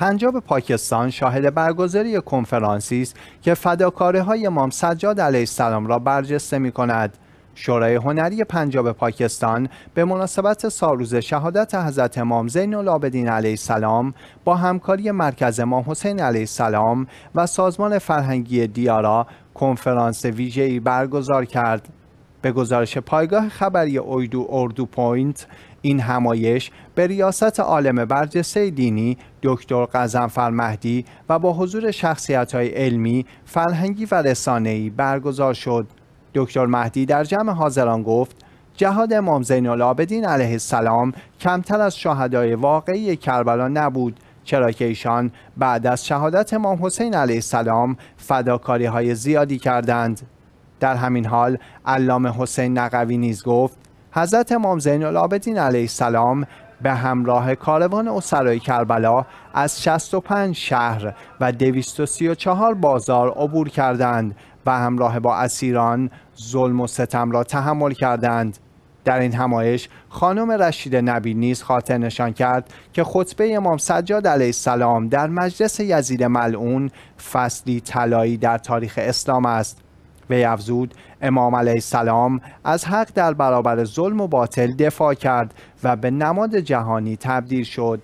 پنجاب پاکستان شاهد برگزاری کنفرانسی است که فداکاره های امام سجاد علیه السلام را برجسته می کند. شورای هنری پنجاب پاکستان به مناسبت سالروز شهادت حضرت امام زین العابدین علیه السلام با همکاری مرکز امام حسین علیه السلام و سازمان فرهنگی دیارا کنفرانس ویژه‌ای برگزار کرد. به گزارش پایگاه خبری اویدو اردو پوینت این همایش به ریاست عالم برجسته دینی دکتر قزنفر مهدی و با حضور های علمی، فرهنگی و رسانه‌ای برگزار شد. دکتر مهدی در جمع حاضران گفت: جهاد امام زین العابدین علیه السلام کمتر از شهدای واقعی کربلا نبود چرا که ایشان بعد از شهادت امام حسین علیه السلام فداکاری های زیادی کردند در همین حال علامه حسین نقوی نیز گفت حضرت امام زین العابدین علیه السلام به همراه کاروان اسرای کربلا از 65 شهر و 234 بازار عبور کردند و همراه با اسیران ظلم و ستم را تحمل کردند در این همایش خانم رشید نبی نیز خاطر نشان کرد که خطبه امام سجاد علیه السلام در مجلس یزید ملعون فصلی طلایی در تاریخ اسلام است وی افزود امام علیه السلام از حق در برابر ظلم و باطل دفاع کرد و به نماد جهانی تبدیل شد